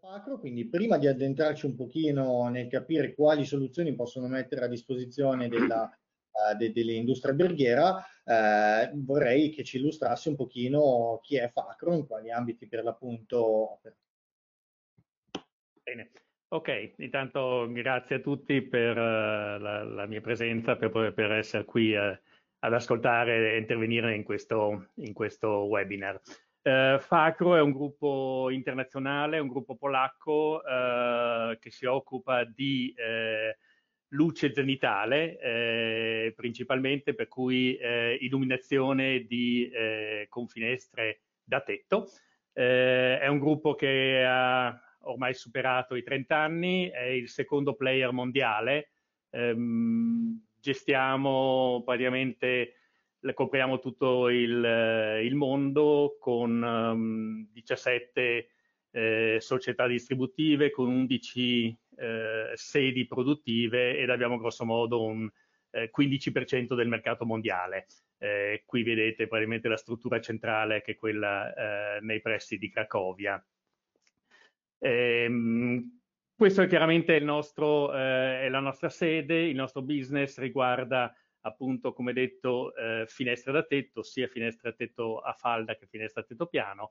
Pacro, quindi prima di addentrarci un pochino nel capire quali soluzioni possono mettere a disposizione della, uh, de, dell'industria alberghiera, uh, vorrei che ci illustrasse un pochino chi è Facro, in quali ambiti per l'appunto opera. Bene, ok, intanto grazie a tutti per uh, la, la, mia presenza, per, per essere qui ad ascoltare e intervenire in questo, in questo webinar. Eh, Facro è un gruppo internazionale, un gruppo polacco eh, che si occupa di eh, luce zenitale, eh, principalmente per cui eh, illuminazione di, con finestre da tetto. è un gruppo che ha ormai superato i 30 anni, è il secondo player mondiale. Ehm, gestiamo praticamente copriamo tutto il, eh, il mondo con um, ehm, 17 eh, società distributive, con 11 eh, sedi produttive ed abbiamo grossomodo un eh, 15% del mercato mondiale. Eh, qui vedete probabilmente la struttura centrale che è quella eh, nei pressi di Cracovia. Ehm, questo è chiaramente nostro, la nostra sede, il nostro business riguarda appunto, come detto, eh, finestre da tetto, sia finestre a tetto a falda che finestre a tetto piano.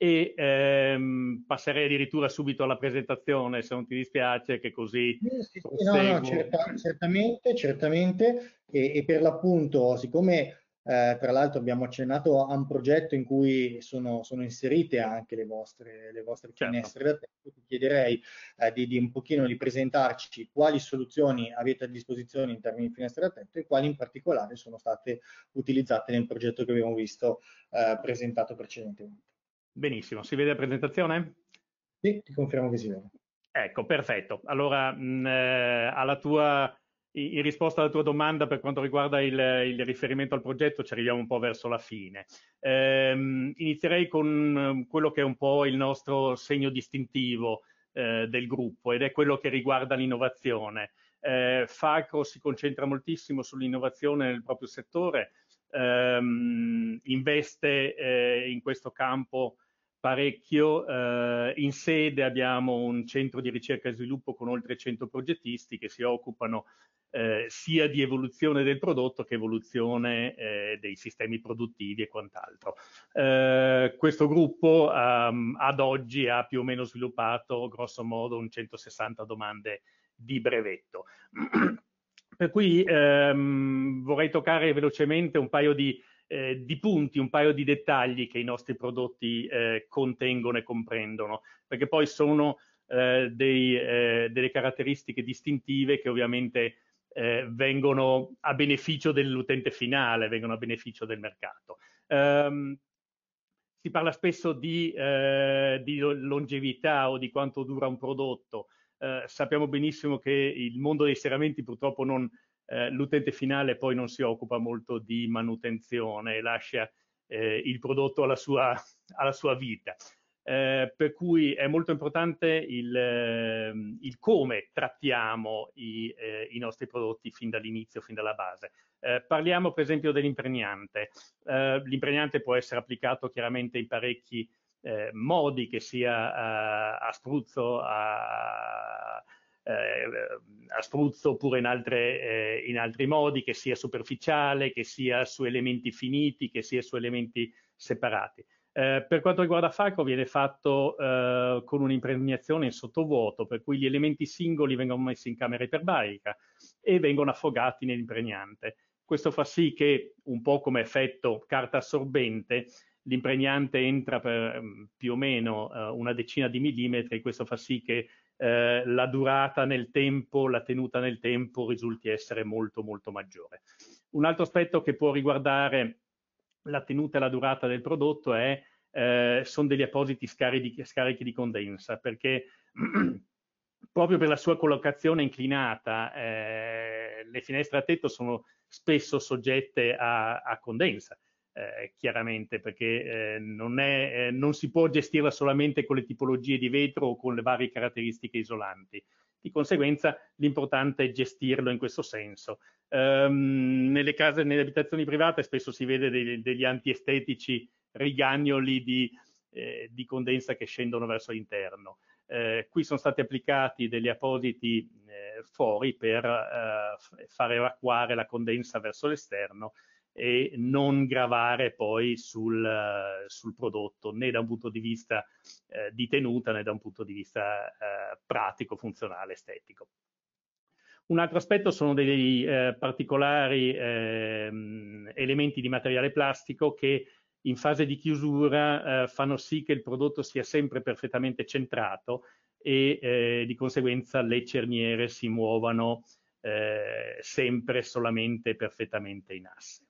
E ehm, passerei addirittura subito alla presentazione, se non ti dispiace, che così. Sì, sì, no, no, certa, certamente, certamente. E, e per l'appunto, siccome eh, tra l'altro abbiamo accennato a un progetto in cui sono, sono inserite anche le vostre, le vostre certo. finestre da tempo. Ti chiederei eh, di, di, un pochino di presentarci quali soluzioni avete a disposizione in termini di finestre da tempo e quali in particolare sono state utilizzate nel progetto che abbiamo visto eh, presentato precedentemente. Benissimo, si vede la presentazione? Sì, ti confermo che si vede. Ecco, perfetto. Allora, mh, eh, alla tua in risposta alla tua domanda per quanto riguarda il, il, riferimento al progetto, ci arriviamo un po' verso la fine. Ehm, inizierei con ehm, quello che è un po' il nostro segno distintivo eh, del gruppo ed è quello che riguarda l'innovazione. Eh, Falco si concentra moltissimo sull'innovazione nel proprio settore, ehm, investe eh, in questo campo parecchio. Eh, in sede abbiamo un centro di ricerca e sviluppo con oltre 100 progettisti che si occupano eh, sia di evoluzione del prodotto che evoluzione eh, dei sistemi produttivi e quant'altro. Eh, questo gruppo um, ad oggi ha più o meno sviluppato grosso modo un 160 domande di brevetto. per cui ehm, vorrei toccare velocemente un paio di eh, di punti un paio di dettagli che i nostri prodotti eh, contengono e comprendono, perché poi sono eh, dei, eh, delle caratteristiche distintive che ovviamente eh, vengono a beneficio dell'utente finale, vengono a beneficio del mercato. Um, si parla spesso di, eh, di longevità o di quanto dura un prodotto. sappiamo benissimo che il mondo dei seramenti purtroppo non, eh, l'utente finale poi non si occupa molto di manutenzione, e lascia eh, il prodotto alla sua, alla sua vita. Eh, per cui è molto importante il, ehm, il come trattiamo i, eh, i, nostri prodotti fin dall'inizio, fin dalla base. Eh, parliamo per esempio dell'impregnante. Eh, l'impregnante può essere applicato chiaramente in parecchi modi, che sia a, a spruzzo, a, eh, a spruzzo oppure in, altre, eh, in altri modi, che sia superficiale, che sia su elementi finiti, che sia su elementi separati. Eh, per quanto riguarda Falco viene fatto eh, con un'impregnazione in sottovuoto, per cui gli elementi singoli vengono messi in camera iperbarica e vengono affogati nell'impregnante. Questo fa sì che, un po' come effetto carta assorbente, l'impregnante entra per mm, più o meno eh, una decina di millimetri, questo fa sì che eh, la durata nel tempo, la tenuta nel tempo risulti essere molto molto maggiore. Un altro aspetto che può riguardare la tenuta e la durata del prodotto è eh, sono degli appositi scarichi, scarichi di condensa perché proprio per la sua collocazione inclinata eh, le finestre a tetto sono spesso soggette a, a condensa eh, chiaramente, perché eh, non, è, eh, non, si può gestirla solamente con le tipologie di vetro o con le varie caratteristiche isolanti. Di conseguenza l'importante è gestirlo in questo senso. Um, nelle case, nelle abitazioni private spesso si vede dei, degli antiestetici rigagnoli di, eh, di, condensa che scendono verso l'interno. Eh, qui sono stati applicati degli appositi fori per far evacuare la condensa verso l'esterno e non gravare poi sul, sul prodotto né da un punto di vista eh, di tenuta né da un punto di vista eh, pratico, funzionale, estetico. Un altro aspetto sono dei eh, particolari ehm, elementi di materiale plastico che in fase di chiusura eh, fanno sì che il prodotto sia sempre perfettamente centrato e eh, di conseguenza le cerniere si muovano eh, sempre solamente perfettamente in asse.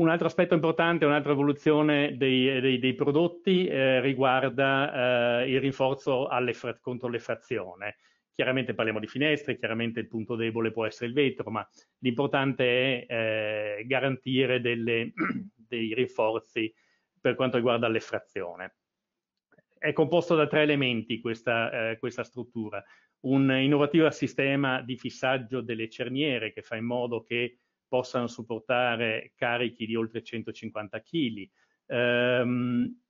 Un altro aspetto importante, un'altra evoluzione dei, dei, dei prodotti eh, riguarda eh, il rinforzo contro l'effrazione. Chiaramente parliamo di finestre, chiaramente il punto debole può essere il vetro, ma l'importante è eh, garantire delle, dei rinforzi per quanto riguarda l'effrazione. È composto da tre elementi questa, eh, questa struttura. Un innovativo sistema di fissaggio delle cerniere che fa in modo che possano supportare carichi di oltre 150 kg. Ehm,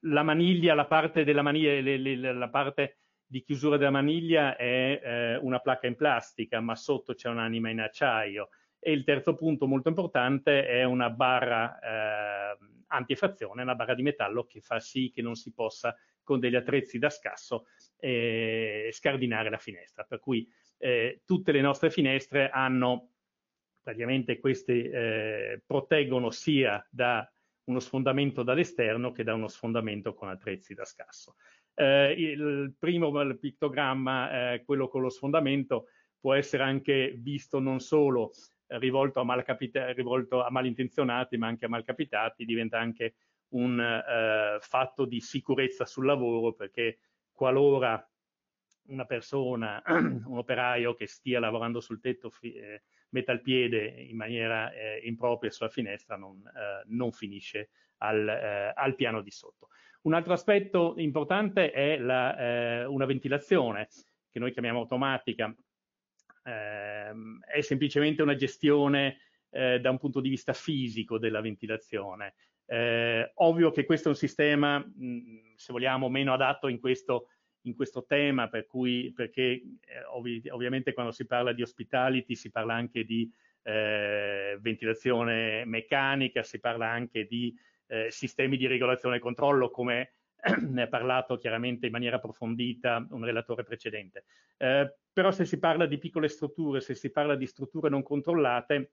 la maniglia, la parte, maniglia, le, le, la parte di chiusura della maniglia è eh, una placca in plastica, ma sotto c'è un'anima in acciaio. E il terzo punto molto importante è una barra eh, antiefrazione, una barra di metallo che fa sì che non si possa con degli attrezzi da scasso eh, scardinare la finestra. Per cui eh, tutte le nostre finestre hanno Praticamente queste eh, proteggono sia da uno sfondamento dall'esterno che da uno sfondamento con attrezzi da scasso. Eh, il primo il pittogramma, eh, quello con lo sfondamento, può essere anche visto non solo rivolto a, malcapita- rivolto a malintenzionati, ma anche a malcapitati, diventa anche un eh, fatto di sicurezza sul lavoro, perché qualora una persona, un operaio che stia lavorando sul tetto fi- eh, metta il piede in maniera eh, impropria sulla finestra non, eh, non finisce al, eh, al, piano di sotto. Un altro aspetto importante è la, eh, una ventilazione che noi chiamiamo automatica, ehm, è semplicemente una gestione eh, da un punto di vista fisico della ventilazione. Eh, ovvio che questo è un sistema, mh, mm, se vogliamo, meno adatto in questo momento in questo tema, per cui, perché eh, ovvi, ovviamente quando si parla di hospitality si parla anche di eh, ventilazione meccanica, si parla anche di eh, sistemi di regolazione e controllo, come ne ha parlato chiaramente in maniera approfondita un relatore precedente. Eh, però se si parla di piccole strutture, se si parla di strutture non controllate,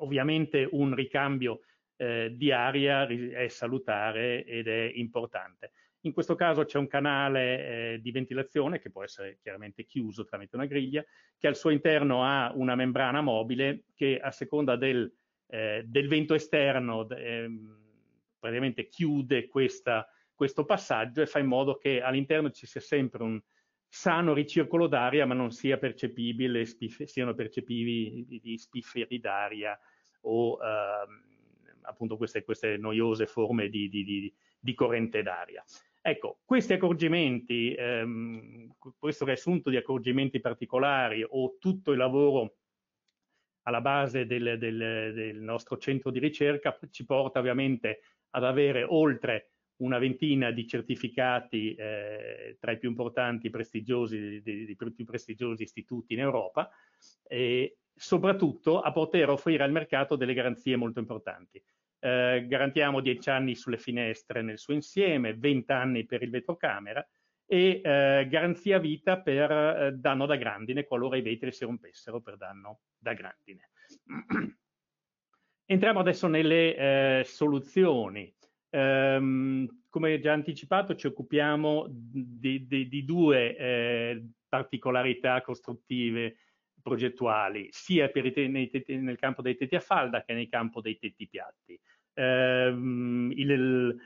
ovviamente un ricambio eh, di aria è salutare ed è importante. In questo caso c'è un canale eh, di ventilazione che può essere chiaramente chiuso tramite una griglia, che al suo interno ha una membrana mobile che a seconda del, eh, del vento esterno eh, praticamente chiude questa, questo passaggio e fa in modo che all'interno ci sia sempre un sano ricircolo d'aria ma non sia percepibile, spif- siano percepibili gli spifferi d'aria o ehm, appunto queste, queste, noiose forme di, di, di, di corrente d'aria. Ecco, questi accorgimenti, ehm, questo riassunto di accorgimenti particolari o tutto il lavoro alla base del, del, del, nostro centro di ricerca ci porta ovviamente ad avere oltre una ventina di certificati eh, tra i più importanti prestigiosi, dei, più prestigiosi istituti in Europa e soprattutto a poter offrire al mercato delle garanzie molto importanti. Eh, garantiamo 10 anni sulle finestre nel suo insieme, 20 anni per il vetrocamera e eh, garanzia vita per eh, danno da grandine qualora i vetri si rompessero per danno da grandine. Entriamo adesso nelle eh, soluzioni. Ehm, come già anticipato ci occupiamo di, di, di due eh, particolarità costruttive progettuali, sia per i, nei, nel campo dei tetti a falda che nel campo dei tetti piatti ehm, il,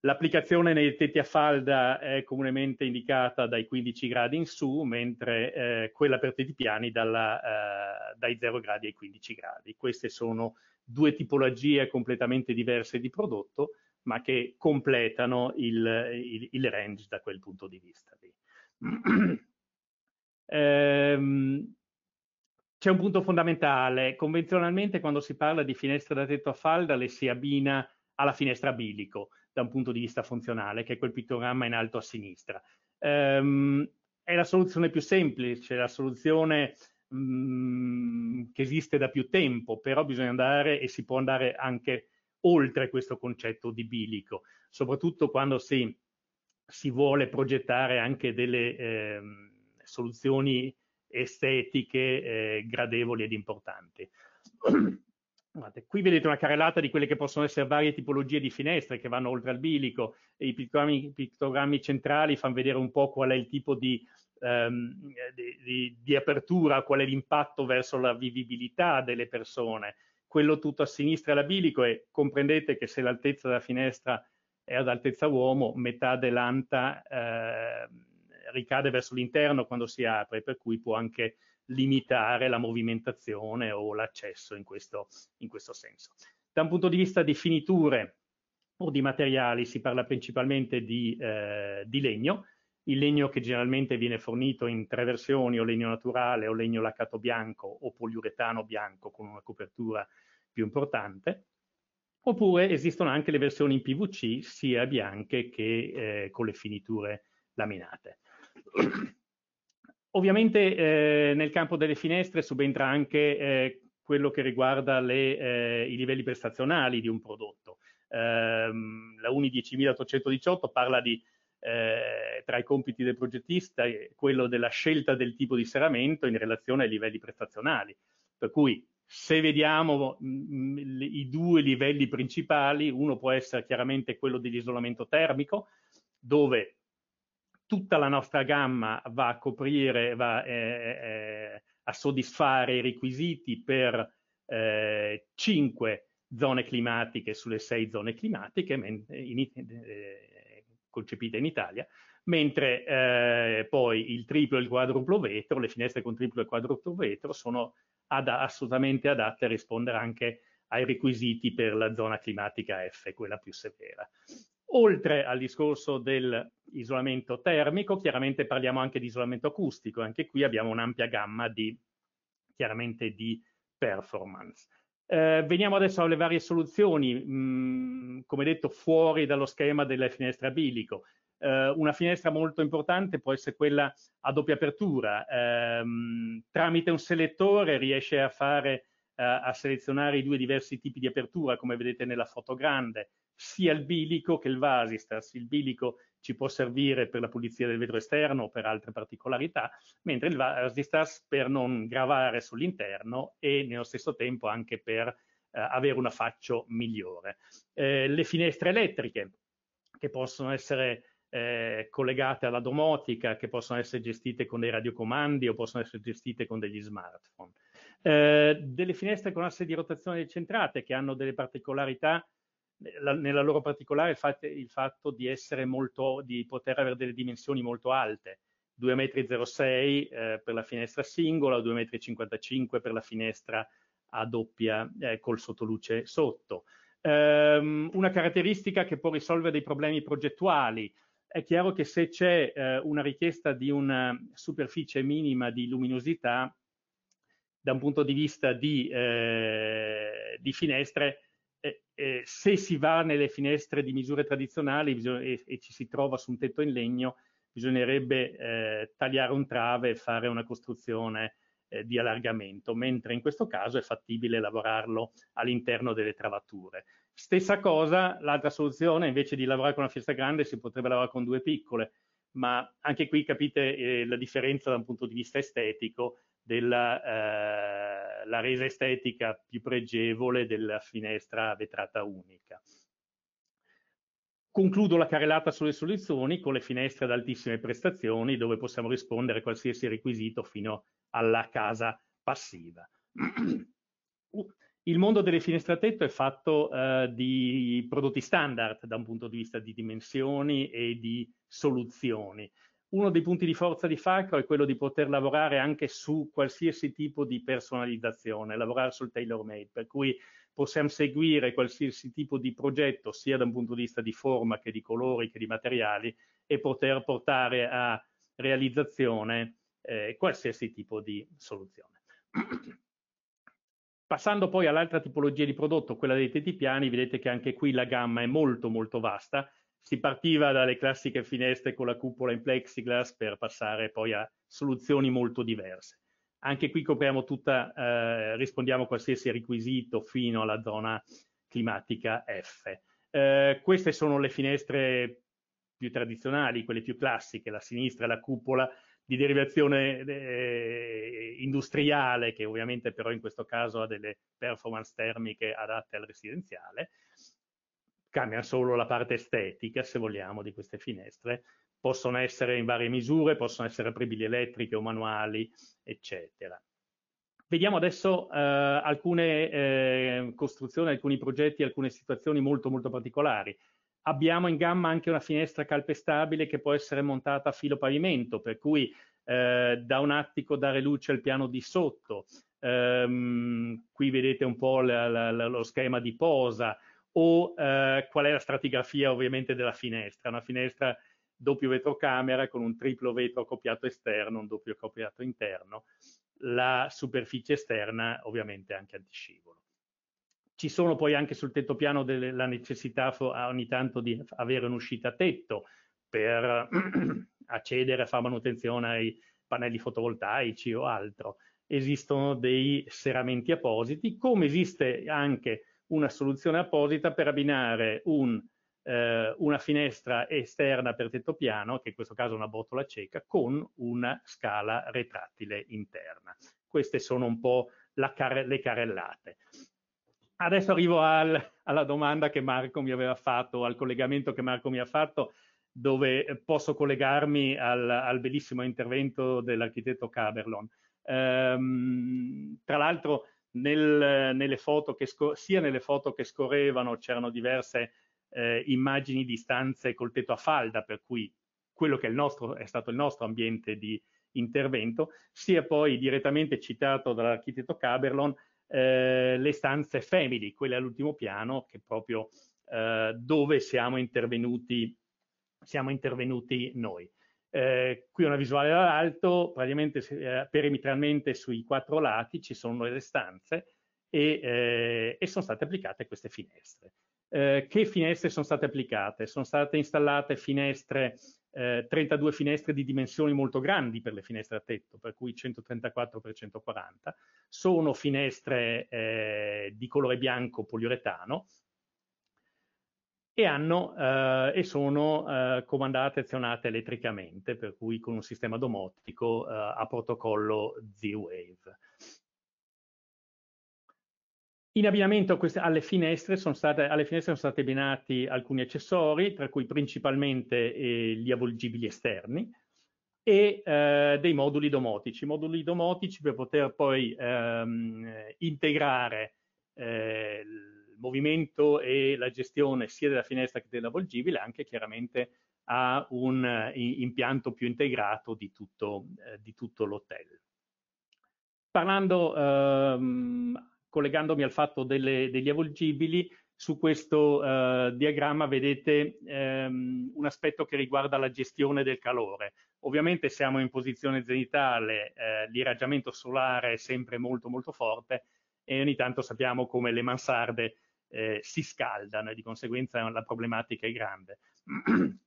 l'applicazione nei tetti a falda è comunemente indicata dai 15 gradi in su, mentre eh, quella per tetti piani dalla, eh, dai 0 gradi ai 15 gradi. Queste sono due tipologie completamente diverse di prodotto, ma che completano il, il, il range da quel punto di vista. ehm, c'è un punto fondamentale. Convenzionalmente quando si parla di finestra da tetto a falda le si abbina alla finestra bilico da un punto di vista funzionale, che è quel pittogramma in alto a sinistra. Ehm, è la soluzione più semplice, la soluzione mh, mm, che esiste da più tempo, però bisogna andare e si può andare anche oltre questo concetto di bilico, soprattutto quando si, si vuole progettare anche delle eh, soluzioni estetiche eh, gradevoli ed importanti. Guardate, qui vedete una carrellata di quelle che possono essere varie tipologie di finestre che vanno oltre al bilico. I pittogrammi, pittogrammi centrali fanno vedere un po' qual è il tipo di, ehm, di, di, di apertura, qual è l'impatto verso la vivibilità delle persone. Quello tutto a sinistra è l'abilico e comprendete che se l'altezza della finestra è ad altezza uomo, metà dell'anta eh, ricade verso l'interno quando si apre, per cui può anche limitare la movimentazione o l'accesso in questo, in questo senso. Da un punto di vista di finiture o di materiali si parla principalmente di, eh, di legno, il legno che generalmente viene fornito in tre versioni, o legno naturale, o legno laccato bianco, o poliuretano bianco con una copertura più importante, oppure esistono anche le versioni in PVC sia bianche che eh, con le finiture laminate. Ovviamente eh, nel campo delle finestre subentra anche eh, quello che riguarda le, eh, i livelli prestazionali di un prodotto. Ehm, la UNI 10.818 parla di eh, tra i compiti del progettista eh, quello della scelta del tipo di serramento in relazione ai livelli prestazionali. Per cui se vediamo mh, mm, mm, i due livelli principali, uno può essere chiaramente quello dell'isolamento termico, dove tutta la nostra gamma va a coprire, va eh, eh, eh a soddisfare i requisiti per 5 eh, zone climatiche sulle sei zone climatiche in, concepite in Italia, mentre eh, poi il triplo e il quadruplo vetro, le finestre con triplo e quadruplo vetro sono ad assolutamente adatte a rispondere anche ai requisiti per la zona climatica F, quella più severa. Oltre al discorso dell'isolamento termico, chiaramente parliamo anche di isolamento acustico, anche qui abbiamo un'ampia gamma di, di performance. Eh, veniamo adesso alle varie soluzioni, mh, mm, come detto fuori dallo schema delle finestre a bilico. Eh, una finestra molto importante può essere quella a doppia apertura, ehm, tramite un selettore riesce a fare eh, a selezionare i due diversi tipi di apertura, come vedete nella foto grande, sia il bilico che il vasistas. Il bilico ci può servire per la pulizia del vetro esterno o per altre particolarità, mentre il vasistas per non gravare sull'interno e nello stesso tempo anche per eh, avere una faccia migliore. Eh, le finestre elettriche che possono essere eh, collegate alla domotica, che possono essere gestite con dei radiocomandi o possono essere gestite con degli smartphone. Eh, delle finestre con asse di rotazione decentrate che hanno delle particolarità, nella loro particolare il fatto, il fatto di essere molto, di poter avere delle dimensioni molto alte. 2,06 m eh, per la finestra singola, 2,55 m per la finestra a doppia eh, col sottoluce sotto. Ehm, una caratteristica che può risolvere dei problemi progettuali. È chiaro che se c'è eh, una richiesta di una superficie minima di luminosità, da un punto di vista di, eh, di finestre, eh, eh, se si va nelle finestre di misure tradizionali bisogna, e, e, ci si trova su un tetto in legno, bisognerebbe eh, tagliare un trave e fare una costruzione eh, di allargamento, mentre in questo caso è fattibile lavorarlo all'interno delle travature. Stessa cosa, l'altra soluzione, invece di lavorare con una finestra grande, si potrebbe lavorare con due piccole, ma anche qui capite eh, la differenza da un punto di vista estetico della eh, resa estetica più pregevole della finestra vetrata unica. Concludo la carrellata sulle soluzioni con le finestre ad altissime prestazioni dove possiamo rispondere a qualsiasi requisito fino alla casa passiva. Uh, il mondo delle finestre a tetto è fatto eh, di prodotti standard da un punto di vista di dimensioni e di soluzioni uno dei punti di forza di Facro è quello di poter lavorare anche su qualsiasi tipo di personalizzazione, lavorare sul tailor made, per cui possiamo seguire qualsiasi tipo di progetto, sia da un punto di vista di forma che di colori che di materiali, e poter portare a realizzazione eh, qualsiasi tipo di soluzione. Passando poi all'altra tipologia di prodotto, quella dei tetti piani, vedete che anche qui la gamma è molto molto vasta, si partiva dalle classiche finestre con la cupola in plexiglass per passare poi a soluzioni molto diverse. Anche qui copriamo tutta, eh, rispondiamo a qualsiasi requisito fino alla zona climatica F. Eh, queste sono le finestre più tradizionali, quelle più classiche, la sinistra, la cupola di derivazione eh, industriale, che ovviamente però in questo caso ha delle performance termiche adatte al residenziale, cambia solo la parte estetica, se vogliamo, di queste finestre. Possono essere in varie misure, possono essere apribili elettriche o manuali, eccetera. Vediamo adesso eh, alcune eh, costruzioni, alcuni progetti, alcune situazioni molto molto particolari. Abbiamo in gamma anche una finestra calpestabile che può essere montata a filo pavimento, per cui eh, da un attico dare luce al piano di sotto. Ehm, qui vedete un po' la, la, lo schema di posa, o eh, qual è la stratigrafia ovviamente della finestra, una finestra doppio vetro camera con un triplo vetro copiato esterno, un doppio copiato interno, la superficie esterna ovviamente anche antiscivolo. Ci sono poi anche sul tetto piano delle, la necessità ogni tanto di avere un'uscita a tetto per accedere a fare manutenzione ai pannelli fotovoltaici o altro. Esistono dei serramenti appositi, come esiste anche una soluzione apposita per abbinare un, eh, una finestra esterna per tetto piano, che in questo caso è una botola cieca, con una scala retrattile interna. Queste sono un po' care le carellate. Adesso arrivo al, alla domanda che Marco mi aveva fatto, al collegamento che Marco mi ha fatto, dove posso collegarmi al, al bellissimo intervento dell'architetto Caberlon. Ehm, tra l'altro, nel, nelle scor- sia nelle foto che scorrevano c'erano diverse eh, immagini di stanze col tetto a falda, per cui quello che è, nostro, è, stato il nostro ambiente di intervento, sia poi direttamente citato dall'architetto Caberlon eh, le stanze family, quelle all'ultimo piano, che proprio eh, dove siamo intervenuti, siamo intervenuti noi. Eh, qui una visuale dall'alto, praticamente eh, perimetralmente sui quattro lati ci sono le stanze e, eh, e sono state applicate queste finestre. Eh, che finestre sono state applicate? Sono state installate finestre, 32 eh, finestre di dimensioni molto grandi per le finestre a tetto, per cui 134 x 140. Sono finestre eh, di colore bianco poliuretano, e, hanno, eh, e sono eh, comandate e azionate elettricamente, per cui con un sistema domotico eh, a protocollo Z-Wave. In abbinamento a queste, alle, finestre state, alle, finestre sono stati abbinati alcuni accessori, tra cui principalmente eh, gli avvolgibili esterni e eh, dei moduli domotici. Moduli domotici per poter poi ehm, integrare eh, movimento e la gestione sia della finestra che della volgibile anche chiaramente a un eh, impianto più integrato di tutto, eh, tutto l'hotel. Parlando, ehm, collegandomi al fatto delle, degli avvolgibili, su questo eh, diagramma vedete ehm, un aspetto che riguarda la gestione del calore. Ovviamente siamo in posizione zenitale, eh, l'irraggiamento solare è sempre molto molto forte e ogni tanto sappiamo come le mansarde eh, si scaldano e di conseguenza la problematica è grande.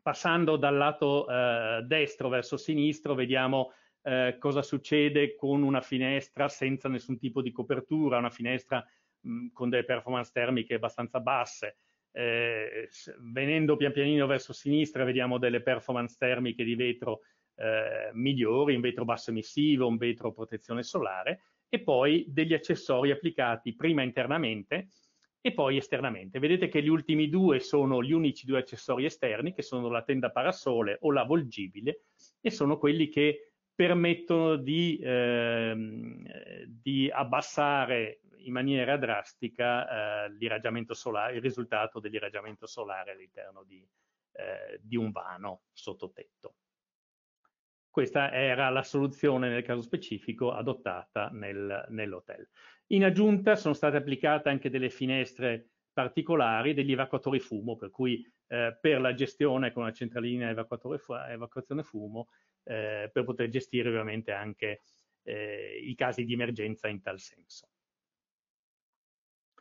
Passando dal lato eh, destro verso sinistro vediamo eh, cosa succede con una finestra senza nessun tipo di copertura, una finestra mh, mm, con delle performance termiche abbastanza basse. Eh, venendo pian pianino verso sinistra vediamo delle performance termiche di vetro eh, migliori, un vetro basso emissivo, un vetro protezione solare e poi degli accessori applicati prima internamente e poi esternamente. Vedete che gli ultimi due sono gli unici due accessori esterni, che sono la tenda parasole o la volgibile, e sono quelli che permettono di, ehm, di abbassare in maniera drastica eh, l'irraggiamento solare, il risultato dell'irraggiamento solare all'interno di, eh, di un vano sottotetto. Questa era la soluzione nel caso specifico adottata nel, nell'hotel. In aggiunta sono state applicate anche delle finestre particolari degli evacuatori fumo, per cui eh, per la gestione con la centralina evacuazione fumo, eh, per poter gestire ovviamente anche eh, i casi di emergenza in tal senso.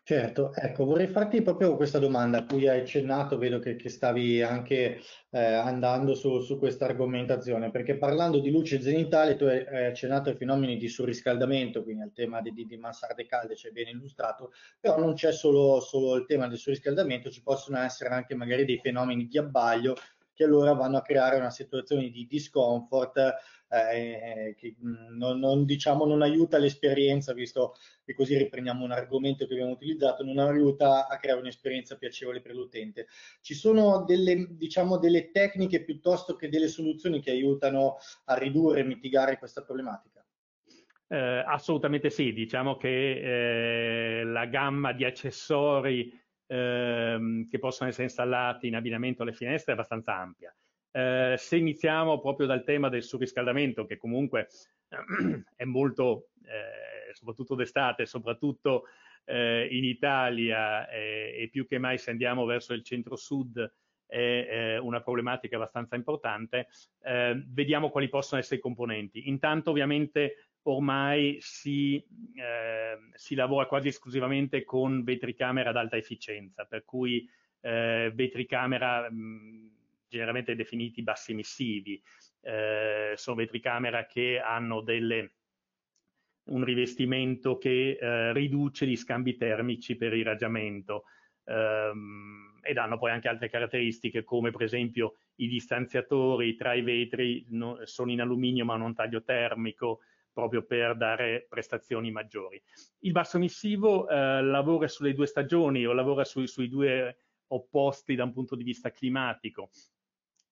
Certo, ecco, vorrei farti proprio questa domanda a cui hai accennato, vedo che, che stavi anche eh, andando su, su questa argomentazione, perché parlando di luce zenitale tu hai, hai accennato ai fenomeni di surriscaldamento, quindi al tema di, di, di mansarde calde c'è cioè ben illustrato, però non c'è solo, solo il tema del surriscaldamento, ci possono essere anche magari dei fenomeni di abbaglio che allora vanno a creare una situazione di discomfort eh, eh che mm, non, non, diciamo, non aiuta l'esperienza, visto che così riprendiamo un argomento che abbiamo utilizzato, non aiuta a creare un'esperienza piacevole per l'utente. Ci sono delle, diciamo, delle tecniche piuttosto che delle soluzioni che aiutano a ridurre e mitigare questa problematica? Eh, assolutamente sì, diciamo che eh, la gamma di accessori ehm, che possono essere installati in abbinamento alle finestre è abbastanza ampia. Eh, se iniziamo proprio dal tema del surriscaldamento, che comunque è molto, eh, soprattutto d'estate, soprattutto eh, in Italia eh, e più che mai se andiamo verso il centro-sud, è una problematica abbastanza importante, eh, vediamo quali possono essere i componenti. Intanto ovviamente ormai si, eh, si, lavora quasi esclusivamente con vetricamera ad alta efficienza, per cui eh, vetricamera mh, mm, generalmente definiti bassi emissivi, eh, sono vetricamera che hanno delle, un rivestimento che eh, riduce gli scambi termici per irraggiamento ehm, ed hanno poi anche altre caratteristiche come per esempio i distanziatori tra i vetri no, sono in alluminio ma hanno un taglio termico, proprio per dare prestazioni maggiori. Il basso emissivo eh, lavora sulle due stagioni o lavora su, sui due opposti da un punto di vista climatico.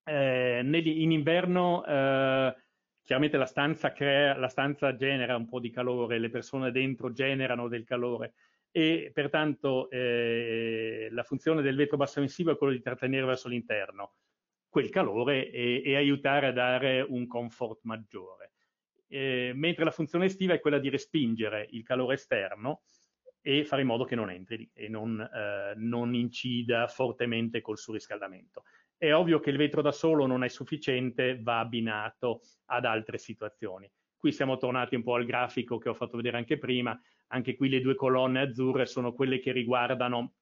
Eh, nel, in inverno eh, chiaramente la stanza, crea, la stanza genera un po' di calore, le persone dentro generano del calore e pertanto eh, la funzione del vetro basso emissivo è quella di trattenere verso l'interno quel calore e, e aiutare a dare un comfort maggiore eh, mentre la funzione estiva è quella di respingere il calore esterno e fare in modo che non entri e non, eh, non incida fortemente col surriscaldamento. È ovvio che il vetro da solo non è sufficiente, va abbinato ad altre situazioni. Qui siamo tornati un po' al grafico che ho fatto vedere anche prima, anche qui le due colonne azzurre sono quelle che riguardano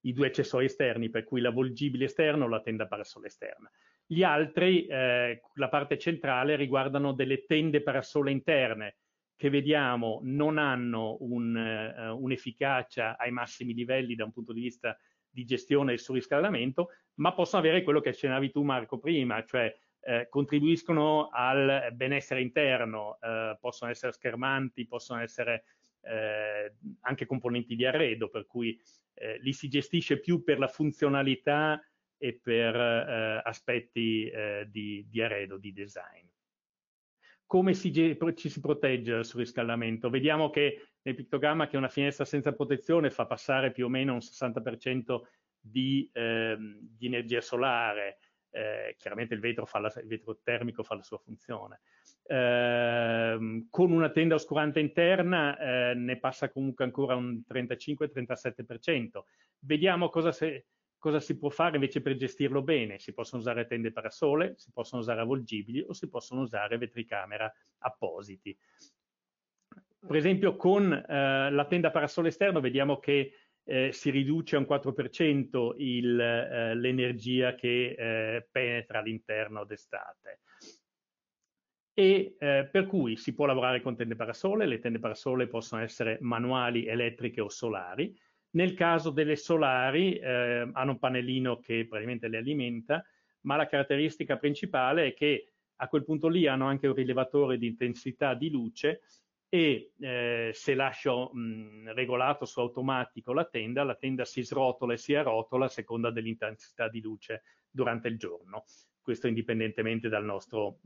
i due accessori esterni, per cui l'avvolgibile esterno o la tenda parasole esterna. Gli altri, eh, la parte centrale, riguardano delle tende parasole interne che vediamo non hanno un, eh, un'efficacia ai massimi livelli da un punto di vista di gestione del surriscaldamento, ma possono avere quello che accennavi tu Marco prima, cioè eh, contribuiscono al benessere interno, eh, possono essere schermanti, possono essere eh, anche componenti di arredo, per cui eh, li si gestisce più per la funzionalità e per eh, aspetti eh, di, di, arredo, di design. Come si, ci si protegge dal surriscaldamento? Vediamo che nel pictogramma che una finestra senza protezione fa passare più o meno un 60% di, ehm, di energia solare, eh, chiaramente il vetro, la, il vetro, termico fa la sua funzione. Eh, con una tenda oscurante interna eh, ne passa comunque ancora un 35-37%. Vediamo cosa, se, Cosa si può fare invece per gestirlo bene? Si possono usare tende parasole, si possono usare avvolgibili o si possono usare vetricamera appositi. Per esempio con eh, la tenda parasole esterno vediamo che eh, si riduce a un 4% il, eh, l'energia che eh, penetra all'interno d'estate e eh, per cui si può lavorare con tende parasole, le tende parasole possono essere manuali, elettriche o solari nel caso delle solari eh, hanno un pannellino che praticamente le alimenta, ma la caratteristica principale è che a quel punto lì hanno anche un rilevatore di intensità di luce e eh, se lascio mh, regolato su automatico la tenda, la tenda si srotola e si arrotola a seconda dell'intensità di luce durante il giorno. Questo indipendentemente dal nostro,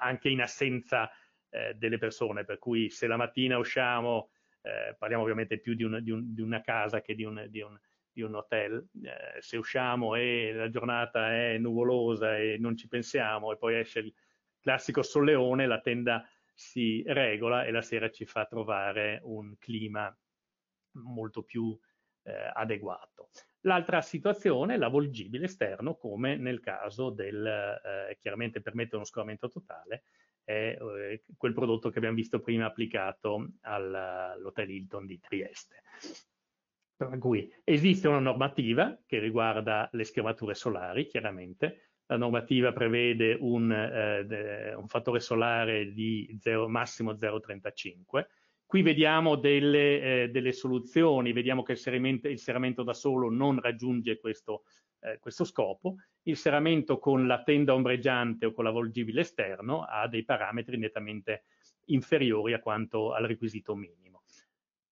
anche in assenza eh, delle persone, per cui se la mattina usciamo eh, parliamo ovviamente più di, un, di, un, di, una casa che di un, di un hotel, eh, se usciamo e la giornata è nuvolosa e non ci pensiamo e poi esce il classico soleone, la tenda si regola e la sera ci fa trovare un clima molto più eh, adeguato. L'altra situazione, è l'avolgibile esterno, come nel caso del, eh, chiaramente permette uno scoramento totale, è eh, quel prodotto che abbiamo visto prima applicato all'hotel Hilton di Trieste. Per cui esiste una normativa che riguarda le schermature solari, chiaramente, la normativa prevede un, eh, un fattore solare di 0, massimo 0,35. Qui vediamo delle, eh, delle, soluzioni, vediamo che il seramento, il seramento da solo non raggiunge questo eh, questo scopo, il serramento con la tenda ombreggiante o con l'avvolgibile esterno ha dei parametri nettamente inferiori a quanto al requisito minimo.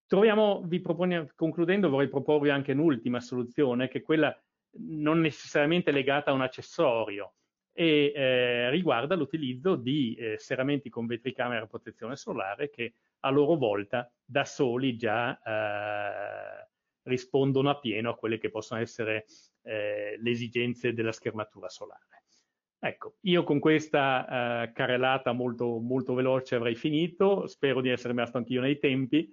Troviamo, vi propone, concludendo, vorrei proporvi anche un'ultima soluzione, che è quella non necessariamente legata a un accessorio e eh, riguarda l'utilizzo di eh, serramenti con vetricamera a protezione solare che a loro volta da soli già eh, rispondono a pieno a quelle che possono essere eh, le esigenze della schermatura solare. Ecco, io con questa eh, carrellata molto, molto veloce avrei finito, spero di essere rimasto anch'io nei tempi,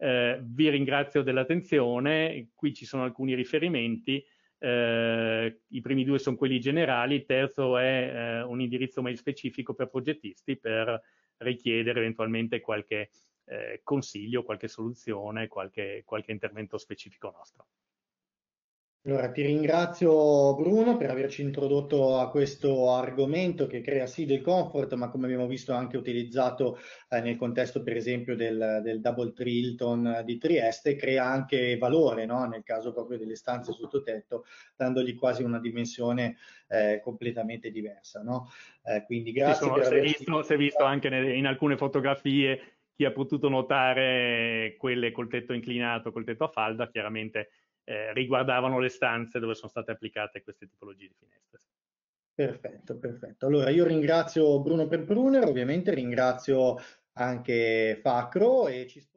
eh, vi ringrazio dell'attenzione, qui ci sono alcuni riferimenti, eh, i primi due sono quelli generali, il terzo è eh, un indirizzo mail specifico per progettisti per richiedere eventualmente qualche eh, consiglio, qualche soluzione, qualche, qualche intervento specifico nostro. Allora, ti ringrazio Bruno per averci introdotto a questo argomento che crea sì del comfort, ma come abbiamo visto anche utilizzato eh, nel contesto per esempio del, del Double Trilton eh, di Trieste, crea anche valore no? nel caso proprio delle stanze sotto tetto, dandogli quasi una dimensione eh, completamente diversa. No? Eh, quindi grazie. Sono, si, è visto, si, è visto, anche nelle, in alcune fotografie chi ha potuto notare quelle col tetto inclinato, col tetto a falda, chiaramente eh, riguardavano le stanze dove sono state applicate queste tipologie di finestre. Perfetto, perfetto. Allora io ringrazio Bruno per Perpruner, ovviamente ringrazio anche Facro e ci